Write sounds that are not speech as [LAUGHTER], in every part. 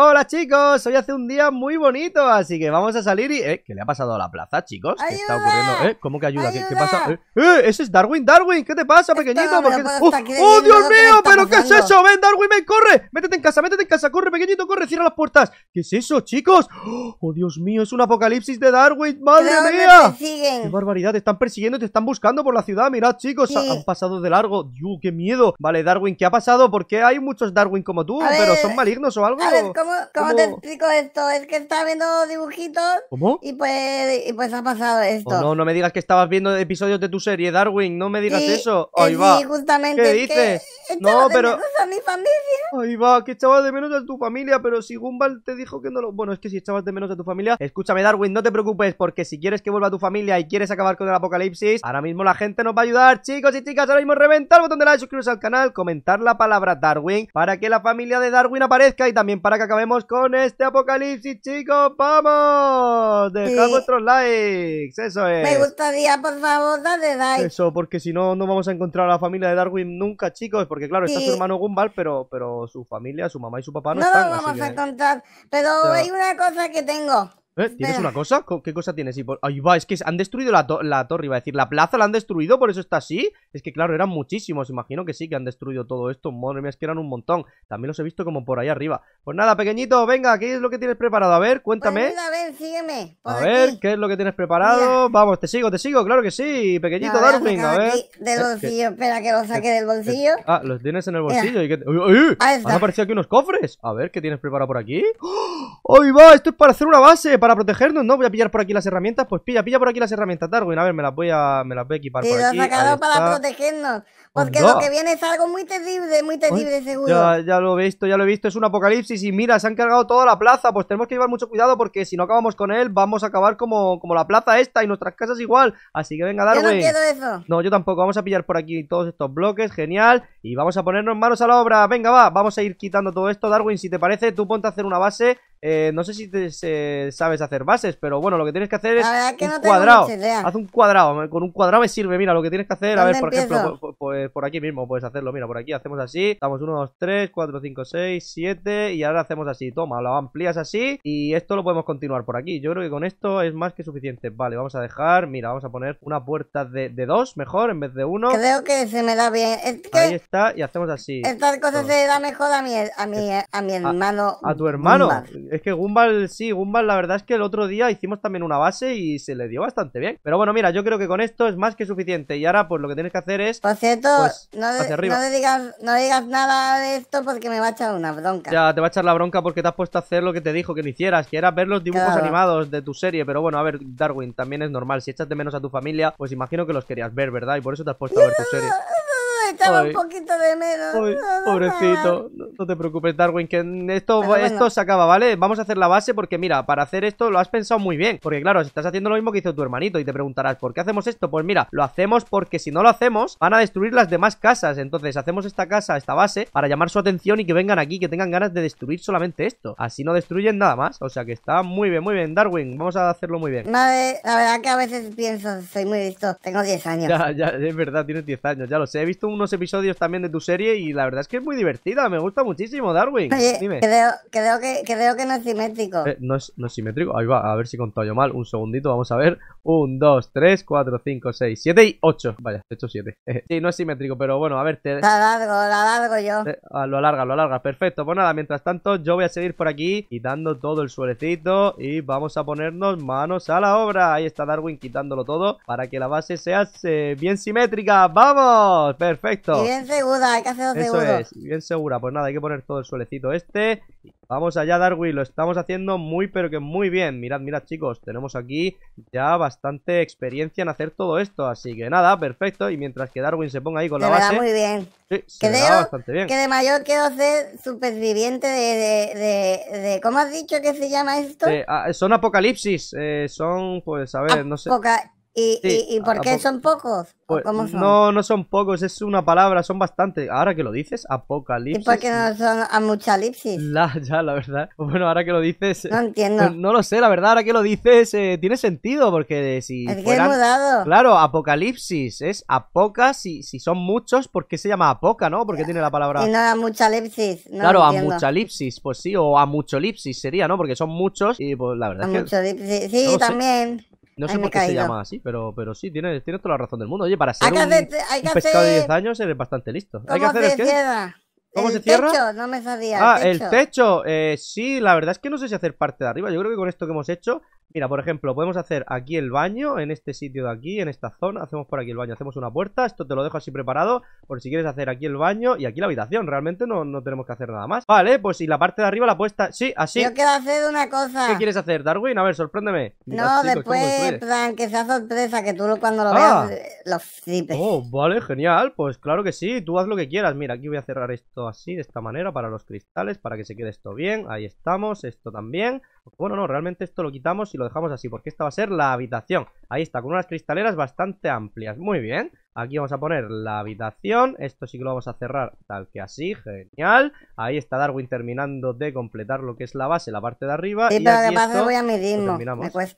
Hola chicos, hoy hace un día muy bonito, así que vamos a salir y... Eh, ¿Qué le ha pasado a la plaza, chicos? ¿Qué está ocurriendo? ¿Eh? ¿Cómo que ayuda? ¿Qué, pasa? ¿Eh? eh, ese es Darwin, Darwin, ¿qué te pasa, pequeñito? ¡Oh, Dios mío! ¿Pero qué es eso? ¡Ven, Darwin, ven, corre! ¡Métete en casa, métete en casa! ¡Corre, pequeñito, corre! ¡Cierra las puertas! ¿Qué es eso, chicos? ¡Oh, Dios mío! ¡Es un apocalipsis de Darwin! ¡Madre mía! ¡Qué barbaridad! Te están persiguiendo, te están buscando por la ciudad. Mirad, chicos, han pasado de largo. Dios, qué miedo! Vale, Darwin, ¿qué ha pasado? ¿Por qué hay muchos Darwin como tú? ¿Pero son malignos o algo? ¿Cómo, cómo, te explico esto? Es que estaba viendo dibujitos. ¿Cómo? Y pues, y pues ha pasado esto. Oh, no, no me digas que estabas viendo episodios de tu serie, Darwin. No me digas eso. Ahí sí, va. justamente. ¿Qué dices? no, pero. a mi familia. Ahí va, que echabas de menos a tu familia. Pero si Gumball te dijo que no lo. Bueno, es que si echabas de menos a tu familia. Escúchame, Darwin, no te preocupes. Porque si quieres que vuelva tu familia y quieres acabar con el apocalipsis, ahora mismo la gente nos va a ayudar. Chicos y chicas, ahora mismo reventar el botón de like, suscribiros al canal, comentar la palabra Darwin para que la familia de Darwin aparezca y también para que acabe vemos con este apocalipsis, chicos. ¡Vamos! Dejad vuestros likes. Eso es. Me gustaría, por favor, darle like. Eso, porque si no, no vamos a encontrar a la familia de Darwin nunca, chicos. Porque, claro, está su hermano Gumball, pero, pero su familia, su mamá y su papá no, están. No lo vamos a encontrar. Pero hay una cosa que tengo. ¿Eh? Eh. ¿Tienes una cosa? ¿Qué cosa tienes? Ahí va, es que han destruido la, torre, iba a decir. ¿La plaza la han destruido? ¿Por eso está así? Es que, claro, eran muchísimos. Imagino que sí, que han destruido todo esto. Madre mía, es que eran un montón. También los he visto como por ahí arriba. Pues nada, pequeñito, venga, ¿qué es lo que tienes preparado? A ver, cuéntame. Pues, a ver, sígueme. a ver, ¿qué es lo que tienes preparado? Vamos, te sigo, te sigo, claro que sí. Pequeñito Darwin, a ver. Del eh, bolsillo, espera que lo saque del bolsillo. Ah, los tienes en el bolsillo. Y ¡Uy, aparecido aquí unos cofres. A ver, ¿qué tienes preparado por aquí? ¡Oh! ¡Ahí va! Esto es para hacer una base, para protegernos, ¿no? Voy a pillar por aquí las herramientas. Pues pilla, pilla por aquí las herramientas, Darwin. A ver, me las voy a, me las voy a equipar por aquí. para protegernos. Pues porque lo que viene es algo muy terrible, muy terrible, seguro. Ya, lo he visto, ya lo he visto. Es un apocalipsis. Y mira, se han cargado toda la plaza. Pues tenemos que llevar mucho cuidado porque si no acabamos con él, vamos a acabar como, como la plaza esta y nuestras casas igual. Así que venga, Darwin. no quiero eso. No, yo tampoco. Vamos a pillar por aquí todos estos bloques. Genial. Y vamos a ponernos manos a la obra. Venga, va. Vamos a ir quitando todo esto. Darwin, si te parece, tú ponte a hacer una base eh, no sé si te, sabes hacer bases, pero bueno, lo que tienes que hacer es un cuadrado. Haz un cuadrado, con un cuadrado me sirve. Mira, lo que tienes que hacer, a ver, por ejemplo, pues, por, aquí mismo puedes hacerlo. Mira, por aquí hacemos así, damos 1, 2, 3, 4, 5, 6, 7 y ahora hacemos así. Toma, lo amplías así y esto lo podemos continuar por aquí. Yo creo que con esto es más que suficiente. Vale, vamos a dejar, mira, vamos a poner una puerta de, de dos mejor en vez de uno. Creo que se me da bien. Ahí está y hacemos así. Estas cosas se dan mejor a mi, a mi, hermano. a, tu hermano. Es que Gumball, sí, Gumball la verdad es que el otro día hicimos también una base y se le dio bastante bien. Pero bueno, mira, yo creo que con esto es más que suficiente. Y ahora pues lo que tienes que hacer es... Por cierto, pues, no, digas, no nada de esto porque me va a echar una bronca. Ya, te va a echar la bronca porque te has puesto a hacer lo que te dijo que no hicieras, que era ver los dibujos animados de tu serie. Pero bueno, a ver, Darwin, también es normal. Si echas de menos a tu familia, pues imagino que los querías ver, ¿verdad? Y por eso te has puesto a ver tu serie. [LAUGHS] un poquito de miedo pobrecito, no, te preocupes, Darwin, que esto, esto se acaba, ¿vale? Vamos a hacer la base porque, mira, para hacer esto lo has pensado muy bien. Porque, claro, Si estás haciendo lo mismo que hizo tu hermanito y te preguntarás, ¿por qué hacemos esto? Pues mira, lo hacemos porque si no lo hacemos, van a destruir las demás casas. Entonces, hacemos esta casa, esta base, para llamar su atención y que vengan aquí, que tengan ganas de destruir solamente esto. Así no destruyen nada más. O sea que está muy bien, muy bien, Darwin. Vamos a hacerlo muy bien. Madre, la verdad que a veces pienso, soy muy listo. Tengo 10 años. Ya, ya, es verdad, tienes 10 años, ya lo sé. He visto unos episodios también de tu serie y la verdad es que es muy divertida, me gusta muchísimo, Darwin. Oye, Creo, que, no es simétrico. Eh, no, es, simétrico, ahí va, a ver si contó yo mal, un segundito, vamos a ver. 1, 2, 3, 4, 5, 6, 7 y 8. Vaya, he hecho 7. [LAUGHS] sí, no es simétrico, pero bueno, a ver, te... La alargo, la yo. Eh, ah, lo alarga, lo alarga, perfecto. Pues nada, mientras tanto yo voy a seguir por aquí quitando todo el suelecito y vamos a ponernos manos a la obra. Ahí está Darwin quitándolo todo para que la base sea eh, bien simétrica. ¡Vamos! Perfecto bien segura, hay que hacer Eso es, bien segura. Pues nada, hay que poner todo el suelecito este. Vamos allá, Darwin. Lo estamos haciendo muy, pero que muy bien. Mirad, mirad, chicos. Tenemos aquí ya bastante experiencia en hacer todo esto. Así que nada, perfecto. Y mientras que Darwin se ponga ahí con la base... muy bien. Sí, se bastante bien. que de mayor quiero ser superviviente de, de, de, ¿Cómo has dicho que se llama esto? Ah, son apocalipsis. Eh, son, pues, a ver, no sé... ¿Y, por ah, qué son pocos? Pues, no, no son pocos, es una palabra, son bastante. Ahora que lo dices, apocalipsis. ¿Y por qué no son a muchalipsis? La, ya, la verdad. [LAUGHS] Bueno, ahora que lo dices. No entiendo. Pues, no lo sé, la verdad, ahora que lo dices, eh, tiene sentido, porque si. Es he mudado. Claro, apocalipsis es apoca, si, si son muchos, ¿por qué se llama apoca, no? Porque tiene la palabra. Y no a muchalipsis. claro, a mucha lipsis. pues sí, o a mucholipsis sería, ¿no? Porque son muchos y pues la verdad es que. Sí, también. No sé por qué se llama así, pero, pero sí, tienes, toda la razón del mundo. Oye, para ser un, pescado de 10 años eres bastante listo. ¿Cómo hay que hacer se cierra? ¿Cómo el se cierra? Techo, no me sabía. Ah, el techo. El techo. Eh, sí, la verdad es que no sé si hacer parte de arriba. Yo creo que con esto que hemos hecho Mira, por ejemplo, podemos hacer aquí el baño, en este sitio de aquí, en esta zona. Hacemos por aquí el baño, hacemos una puerta. Esto te lo dejo así preparado por si quieres hacer aquí el baño y aquí la habitación. Realmente no, no tenemos que hacer nada más. Vale, pues y la parte de arriba la puesta... Sí, así. Yo quiero hacer una cosa. ¿Qué quieres hacer, Darwin? A ver, sorpréndeme. no, después, plan, que sea sorpresa, que tú cuando lo ah. veas eh, lo flipes. Oh, vale, genial. Pues claro que sí, tú haz lo que quieras. Mira, aquí voy a cerrar esto así, de esta manera, para los cristales, para que se quede esto bien. Ahí estamos, esto también. Pues bueno, no, realmente esto lo quitamos y lo dejamos así, porque esta va a ser la habitación. Ahí está, con unas cristaleras bastante amplias. Muy bien. Aquí vamos a poner la habitación. Esto sí que lo vamos a cerrar tal que así. Genial. Ahí está Darwin terminando de completar lo que es la base, la parte de arriba. y pero voy a medirlo.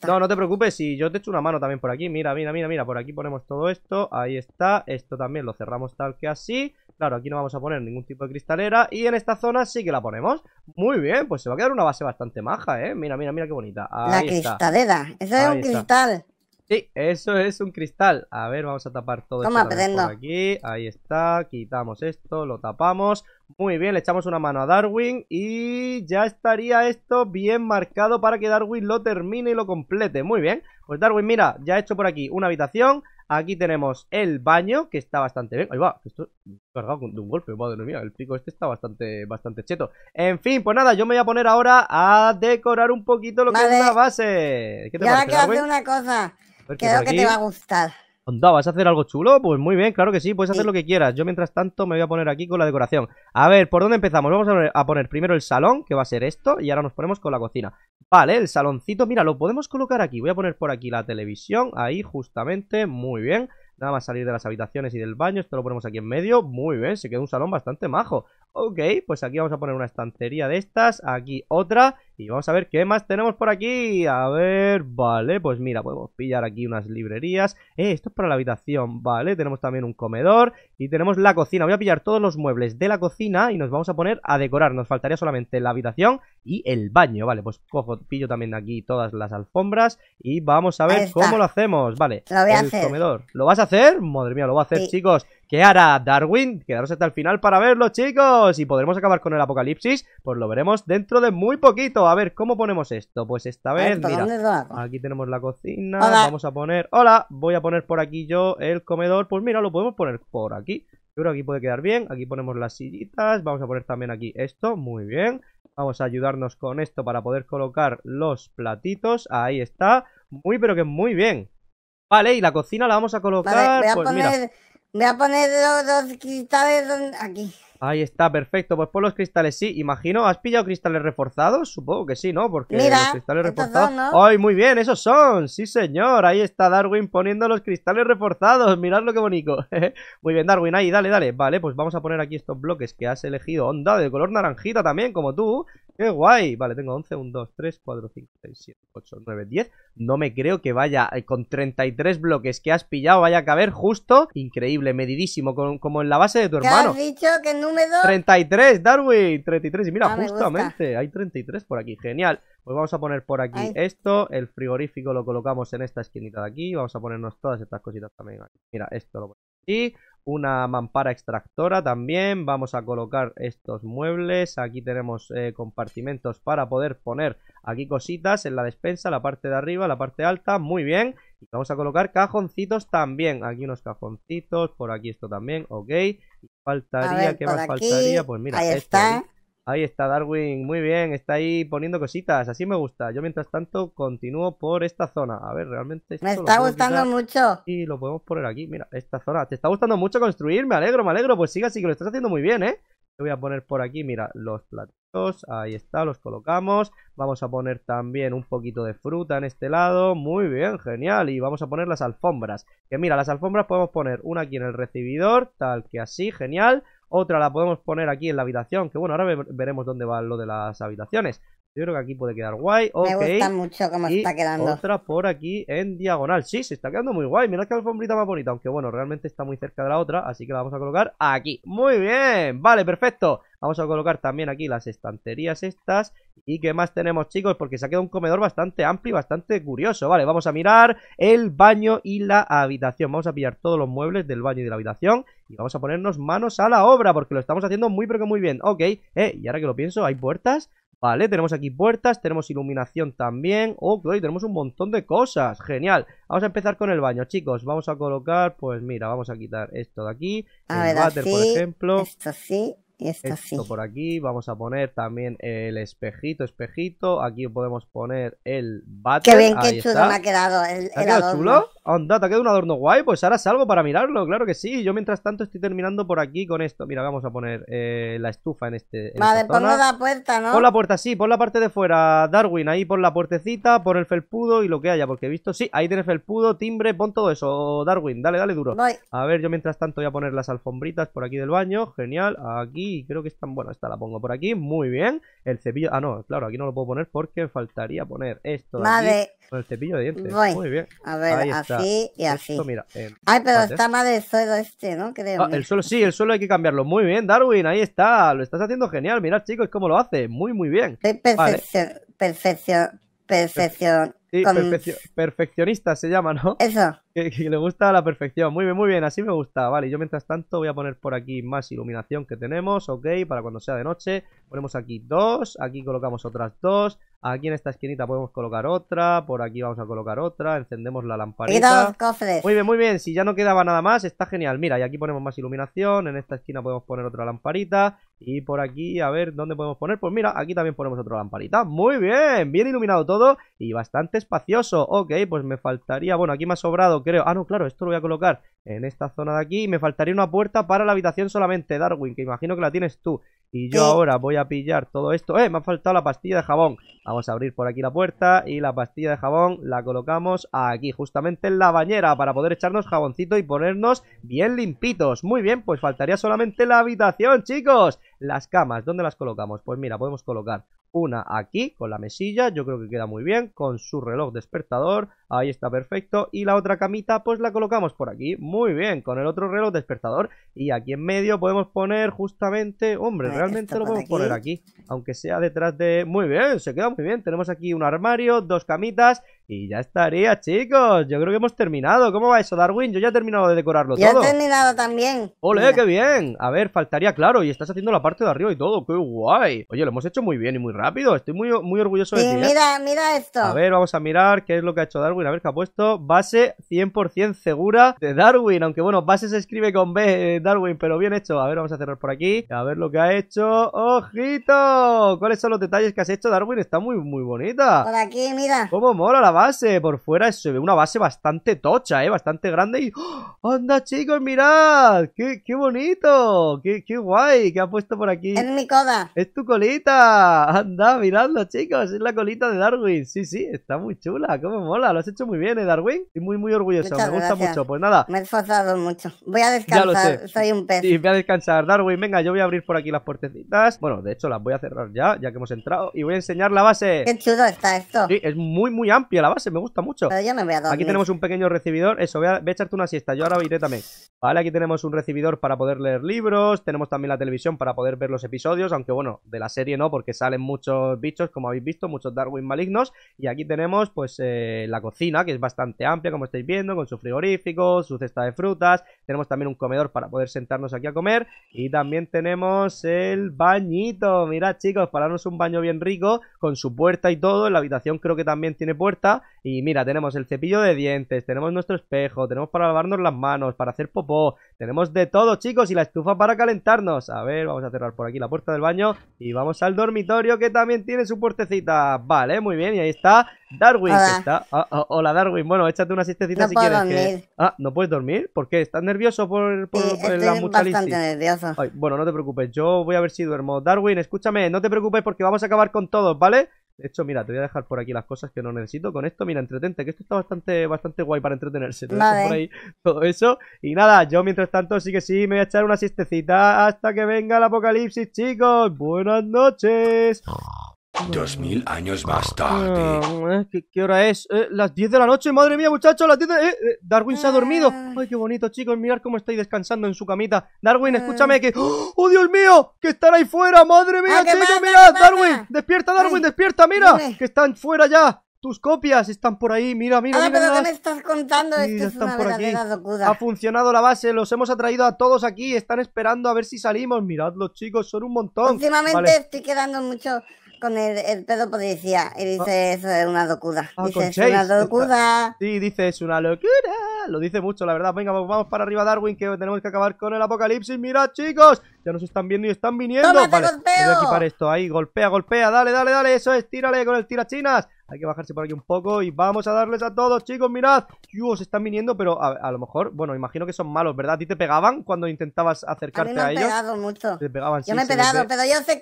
No, no te preocupes. Si yo te echo una mano también por aquí. Mira, mira, mira, mira. Por aquí ponemos todo esto. Ahí está. Esto también lo cerramos tal que así. Claro, aquí no vamos a poner ningún tipo de cristalera y en esta zona sí que la ponemos. Muy bien, pues se va a quedar una base bastante maja, ¿eh? Mira, mira, mira qué bonita. la cristalera, eso es un cristal. Sí, eso es un cristal. A ver, vamos a tapar todo esto por aquí. Ahí está, quitamos esto, lo tapamos. Muy bien, le echamos una mano a Darwin y ya estaría esto bien marcado para que Darwin lo termine y lo complete. Muy bien, pues Darwin, mira, ya he hecho por aquí una habitación. Aquí tenemos el baño, que está bastante bien. Ahí va, esto cargado de un golpe, madre mía, el pico este está bastante, bastante cheto. En fin, pues nada, yo me voy a poner ahora a decorar un poquito lo que es la base. ¿Qué te y ahora quiero hacer una cosa, creo que te va a gustar. ¿vas a hacer algo chulo? Pues muy bien, claro que sí, puedes hacer lo que quieras. Yo mientras tanto me voy a poner aquí con la decoración. A ver, ¿por dónde empezamos? Vamos a poner primero el salón, que va a ser esto, y ahora nos ponemos con la cocina. Vale, el saloncito, mira, lo podemos colocar aquí. Voy a poner por aquí la televisión, ahí justamente, muy bien. Nada más salir de las habitaciones y del baño, esto lo ponemos aquí en medio. Muy bien, se queda un salón bastante majo. Ok, pues aquí vamos a poner una estantería de estas, aquí otra, y vamos a ver qué más tenemos por aquí. A ver, vale, pues mira, podemos pillar aquí unas librerías. Eh, esto es para la habitación, vale, tenemos también un comedor y tenemos la cocina. Voy a pillar todos los muebles de la cocina y nos vamos a poner a decorar. Nos faltaría solamente la habitación y el baño, vale, pues cojo, pillo también aquí todas las alfombras y vamos a ver cómo lo hacemos, vale. Lo a comedor. ¿Lo vas a hacer? Madre mía, lo voy a hacer, chicos. ¿Qué hará Darwin? Quedaros hasta el final para verlo, chicos. Y podremos acabar con el apocalipsis. Pues lo veremos dentro de muy poquito. A ver, ¿cómo ponemos esto? Pues esta vez, mira. Aquí tenemos la cocina. Vamos a poner... Hola, voy a poner por aquí yo el comedor. Pues mira, lo podemos poner por aquí. Yo creo que aquí puede quedar bien. Aquí ponemos las sillitas. Vamos a poner también aquí esto. Muy bien. Vamos a ayudarnos con esto para poder colocar los platitos. Ahí está. Muy, pero que muy bien. Vale, y la cocina la vamos a colocar... Pues Voy a poner los, cristales aquí. Ahí está, perfecto. Pues por los cristales, sí, imagino. ¿Has pillado cristales reforzados? Supongo que sí, ¿no? Porque Mira, los cristales reforzados. ¿no? ¡Ay, muy bien! ¡Esos son! ¡Sí, señor! Ahí está Darwin poniendo los cristales reforzados. [LAUGHS] Mirad lo que bonito. [LAUGHS] muy bien, Darwin, ahí, dale, dale. Vale, pues vamos a poner aquí estos bloques que has elegido. Onda, de color naranjita también, como tú. ¡Qué guay! Vale, tengo 11, 1, 2, 3, 4, 5, 6, 7, 8, 9, 10. No me creo que vaya eh, con 33 bloques que has pillado, vaya a caber justo. Increíble, medidísimo, con, como en la base de tu hermano. has dicho? ¿Qué número? 33, Darwin, 33. Y mira, ah, justamente, hay 33 por aquí. Genial. Pues vamos a poner por aquí esto, el frigorífico lo colocamos en esta esquinita de aquí, vamos a ponernos todas estas cositas también aquí. Mira, esto lo ponemos aquí, una mampara extractora también. Vamos a colocar estos muebles. Aquí tenemos eh, compartimentos para poder poner aquí cositas en la despensa, la parte de arriba, la parte alta. Muy bien. Y vamos a colocar cajoncitos también. Aquí unos cajoncitos, por aquí esto también, ok. Faltaría, que ¿qué más faltaría? Pues mira, este Ahí está Darwin, muy bien, está ahí poniendo cositas, así me gusta. Yo mientras tanto continúo por esta zona. A ver, realmente... Me está gustando mucho. Y lo podemos poner aquí, mira, esta zona. Te está gustando mucho construir, me alegro, me alegro. Pues sigue así, que lo estás haciendo muy bien, ¿eh? Te voy a poner por aquí, mira, los platitos, ahí está, los colocamos. Vamos a poner también un poquito de fruta en este lado, muy bien, genial. Y vamos a poner las alfombras. Que mira, las alfombras podemos poner una aquí en el recibidor, tal que así, genial otra la podemos poner aquí en la habitación, que bueno, ahora veremos dónde va lo de las habitaciones. Yo creo que aquí puede quedar guay. Me gusta mucho cómo está quedando. Otra por aquí en diagonal. Sí, se está quedando muy guay. Mirad qué alfombrita más bonita. Aunque bueno, realmente está muy cerca de la otra. Así que la vamos a colocar aquí. Muy bien. Vale, perfecto. Vamos a colocar también aquí las estanterías estas. ¿Y qué más tenemos, chicos? Porque se ha quedado un comedor bastante amplio y bastante curioso. Vale, vamos a mirar el baño y la habitación. Vamos a pillar todos los muebles del baño y de la habitación. Y vamos a ponernos manos a la obra, porque lo estamos haciendo muy, pero que muy bien. Ok, eh, y ahora que lo pienso, ¿hay puertas? Vale, tenemos aquí puertas, tenemos iluminación también. Ok, tenemos un montón de cosas. Genial. Vamos a empezar con el baño, chicos. Vamos a colocar, pues mira, vamos a quitar esto de aquí. A ver, por ejemplo. Esto sí. Esto, por aquí, vamos a poner también el espejito, espejito, aquí podemos poner el bate. Qué bien, qué chulo me ha quedado el, ¿Te ha chulo? Onda, te ha quedado un adorno guay, pues ahora salgo para mirarlo, claro que sí, yo mientras tanto estoy terminando por aquí con esto, mira, vamos a poner eh, la estufa en este... En vale, ponlo la puerta, ¿no? Pon la puerta, sí, pon la parte de fuera, Darwin, ahí por la puertecita, por el felpudo y lo que haya, porque he visto, sí, ahí tienes felpudo, timbre, pon todo eso, Darwin, dale, dale duro. A ver, yo mientras tanto voy a poner las alfombritas por aquí del baño, genial, aquí Creo que están. Bueno, esta la pongo por aquí. Muy bien. El cepillo. Ah, no, claro, aquí no lo puedo poner porque faltaría poner esto. De con el cepillo de dientes. Muy bien. A ver, así y así. Ay, pero está mal el suelo este, ¿no? Ah, el suelo, sí, el suelo hay que cambiarlo. Muy bien, Darwin. Ahí está. Lo estás haciendo genial. Mirad, chicos, cómo lo hace. Muy, muy bien. perfección. Perfección. Perfección. Sí, perfeccionista se llama, ¿no? Eso. [LAUGHS] Que, que, le gusta la perfección. Muy bien, muy bien, así me gusta. Vale, yo mientras tanto voy a poner por aquí más iluminación que tenemos, ok, para cuando sea de noche. Ponemos aquí dos, aquí colocamos otras dos, Aquí en esta esquinita podemos colocar otra. Por aquí vamos a colocar otra. Encendemos la lamparita. Muy bien, muy bien. Si ya no quedaba nada más, está genial. Mira, y aquí ponemos más iluminación. En esta esquina podemos poner otra lamparita. Y por aquí, a ver, ¿dónde podemos poner? Pues mira, aquí también ponemos otra lamparita. Muy bien, bien iluminado todo y bastante espacioso. Ok, pues me faltaría... Bueno, aquí me ha sobrado, creo. Ah, no, claro, esto lo voy a colocar en esta zona de aquí. Y me faltaría una puerta para la habitación solamente, Darwin, que imagino que la tienes tú. Y yo ahora voy a pillar todo esto. ¡Eh! Me ha faltado la pastilla de jabón. Vamos a abrir por aquí la puerta y la pastilla de jabón la colocamos aquí, justamente en la bañera, para poder echarnos jaboncito y ponernos bien limpitos. Muy bien, pues faltaría solamente la habitación, chicos. Las camas, ¿dónde las colocamos? Pues mira, podemos colocar una aquí con la mesilla, yo creo que queda muy bien, con su reloj despertador, ahí está perfecto, y la otra camita pues la colocamos por aquí, muy bien, con el otro reloj despertador, y aquí en medio podemos poner justamente, hombre, ah, realmente lo podemos poner aquí, aunque sea detrás de... Muy bien, se queda muy bien, tenemos aquí un armario, dos camitas, y ya estaría, chicos. Yo creo que hemos terminado. ¿Cómo va eso, Darwin? Yo ya he terminado de decorarlo todo. Ya he terminado también. ¡Ole, qué bien! A ver, faltaría, claro. Y estás haciendo la parte de arriba y todo. ¡Qué guay! Oye, lo hemos hecho muy bien y muy rápido. Estoy muy, muy orgulloso de ti. ¿eh? mira, mira esto. A ver, vamos a mirar qué es lo que ha hecho Darwin. A ver, qué ha puesto base 100% segura de Darwin. Aunque, bueno, base se escribe con B, eh, Darwin, pero bien hecho. A ver, vamos a cerrar por aquí. A ver lo que ha hecho. ¡Ojito! ¿Cuáles son los detalles que has hecho, Darwin? Está muy, muy bonita. Por aquí, mira. ¿Cómo mola la base? base. Por fuera se ve una base bastante tocha, ¿eh? Bastante grande y... ¡Oh! ¡Anda, chicos, mirad! ¡Qué, bonito! ¡Qué, guay! que ha puesto por aquí? Es mi coda. Es tu colita. Anda, miradlo, chicos. Es la colita de Darwin. Sí, sí, está muy chula. ¡Cómo mola! Lo has hecho muy bien, ¿eh, Darwin? Estoy muy, muy orgulloso. me gusta mucho. Pues nada. Me he esforzado mucho. Voy a descansar. Soy un pez. sí, voy a descansar, Darwin. Venga, yo voy a abrir por aquí las puertecitas. Bueno, de hecho las voy a cerrar ya, ya que hemos entrado. Y voy a enseñar la base. Qué chulo está esto. Sí, es muy, muy amplia la base, me gusta mucho. Aquí tenemos un pequeño recibidor. Eso, voy a, echarte una siesta. Yo ahora iré también. Vale, aquí tenemos un recibidor para poder leer libros. Tenemos también la televisión para poder ver los episodios. Aunque bueno, de la serie no, porque salen muchos bichos, como habéis visto, muchos Darwin malignos. Y aquí tenemos, pues, eh, la cocina, que es bastante amplia, como estáis viendo, con su frigorífico, su cesta de frutas. Tenemos también un comedor para poder sentarnos aquí a comer. Y también tenemos el bañito. Mirad, chicos, para darnos un baño bien rico, con su puerta y todo. En la habitación creo que también tiene puerta y mira, tenemos el cepillo de dientes, tenemos nuestro espejo, tenemos para lavarnos las manos, para hacer popó, tenemos de todo, chicos, y la estufa para calentarnos. A ver, vamos a cerrar por aquí la puerta del baño y vamos al dormitorio que también tiene su puertecita. Vale, muy bien, y ahí está Darwin. Hola, está... Ah, ah, hola Darwin, bueno, échate una siestecita si quieres. Dormir. Ah, ¿no puedes dormir? ¿Por qué? ¿Estás nervioso por, sí, la bastante bueno, no te preocupes, yo voy a ver si duermo. Darwin, escúchame, no te preocupes porque vamos a acabar con todos, ¿vale? De hecho, mira, te voy a dejar por aquí las cosas que no necesito. Con esto, mira, entretente, que esto está bastante, bastante guay para entretenerse. todo eso. Y nada, yo mientras tanto sí que sí, me voy a echar una siestecita hasta que venga el apocalipsis, chicos. Buenas noches. Dos mil años más ah, tarde. Ah, ¿qué, hora es? Eh, las 10 de la noche, madre mía, muchachos, las diez eh, eh, Darwin se ha dormido. Ay, qué bonito, chicos, mirad cómo estáis descansando en su camita. Darwin, ah. escúchame que... ¡Oh, Dios mío! ¡Que están ahí fuera! ¡Madre mía, chicos! ¡Mirad, Darwin! ¡Despierta, Darwin! ¡Despierta, mira! ¡Que están fuera ya! Tus copias están por ahí, mira, mira, mira. pero ¿qué me estás contando? Esto es una verdadera locura. Ha funcionado la base, los hemos atraído a todos aquí, están esperando a ver si salimos. los chicos, son un montón. Últimamente estoy quedando mucho con el, pedo policía y ah. dice, eso es una locura. Ah, dice, es una locura. Sí, dice, es una locura. Lo dice mucho, la verdad. Venga, vamos para arriba, Darwin, que tenemos que acabar con el apocalipsis. Mirad, chicos, ya nos están viendo y están viniendo. para vale, voy a equipar esto ahí. Golpea, golpea, dale, dale, dale. Eso es, tírale con el tirachinas. Hay que bajarse por aquí un poco y vamos a darles a todos, chicos, mirad. Dios, están viniendo, pero a, lo mejor, bueno, imagino que son malos, ¿verdad? ¿A ti te pegaban cuando intentabas acercarte a, mí me ellos? pegado mucho. Te pegaban, yo sí, me he pegado, pero yo sé,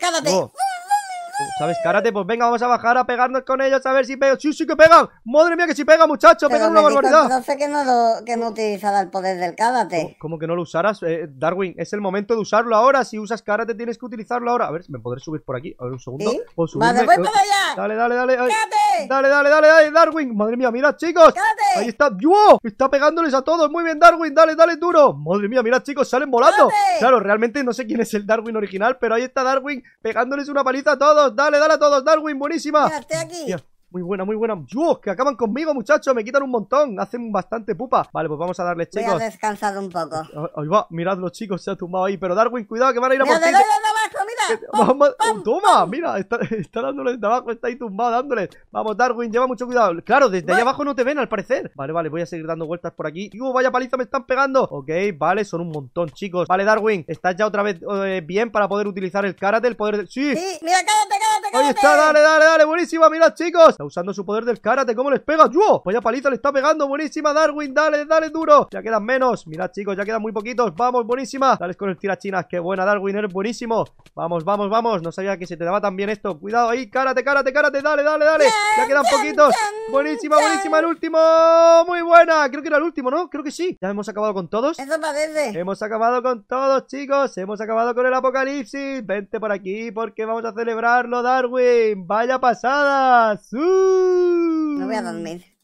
¿Sabes? Cárate, pues venga, vamos a bajar a pegarnos con ellos a ver si pegan. ¡Sí, sí que pegan! ¡Madre mía, que si sí pega, muchacho! ¡Pegan una barbaridad! No sé que no, que no utilizara el poder del cárate ¿Cómo, que no lo usaras? Eh, Darwin, es el momento de usarlo ahora. Si usas cárate, tienes que utilizarlo ahora. A ver, ¿me podré subir por aquí? A ver, un segundo. voy eh, para allá! ¡Dale, dale, dale! dale ¡Dale, dale, dale, Darwin! ¡Madre mía, mira, chicos! ¡Ahí está! ¡Wow! ¡Está pegándoles a todos! ¡Muy bien, Darwin! ¡Dale, dale, duro! ¡Madre mía, mira, chicos! ¡Salen volando! Claro, realmente no sé quién es el Darwin original, pero ahí está Darwin pegándoles una paliza a todos dale, dale a todos, Darwin, buenísima. Ya, estoy aquí. Muy buena, muy buena. ¡Uf! Que acaban conmigo, muchachos. Me quitan un montón. Hacen bastante pupa. Vale, pues vamos a darles, chicos. Voy a descansar un poco. Ah, ahí va. Mirad los chicos, se ha tumbado ahí. Pero Darwin, cuidado, que van a ir a por ti. Vamos, toma, mira, está, está dándole de abajo, está ahí tumbado dándole. Vamos, Darwin, lleva mucho cuidado. Claro, desde allá abajo no te ven, al parecer. Vale, vale, voy a seguir dando vueltas por aquí. ¡Uh, vaya paliza me están pegando! Ok, vale, son un montón, chicos. Vale, Darwin, estás ya otra vez eh, bien para poder utilizar el karate, el poder de. ¡Sí! ¡Sí! ¡Mira, cállate, cállate, cállate. Ahí está, dale, dale, dale, buenísima, mirad, chicos. Está usando su poder del karate. ¿Cómo les pega? ¡Yo! Vaya pues paliza le está pegando. Buenísima, Darwin. Dale, dale duro. Ya quedan menos. Mirad, chicos, ya quedan muy poquitos. Vamos, buenísima. Dale con el tirachinas. Qué buena, Darwin. Eres buenísimo. Vamos, vamos, vamos. No sabía que se te daba tan bien esto. Cuidado ahí. Karate, karate, karate. Dale, dale, dale. Ya quedan poquitos. Buenísima, buenísima. El último. Muy buena. Creo que era el último, ¿no? Creo que sí. Ya hemos acabado con todos. Eso Hemos acabado con todos, chicos. Hemos acabado con el apocalipsis. Vente por aquí porque vamos a celebrarlo, Darwin. Vaya pasada. Me voy a dormir.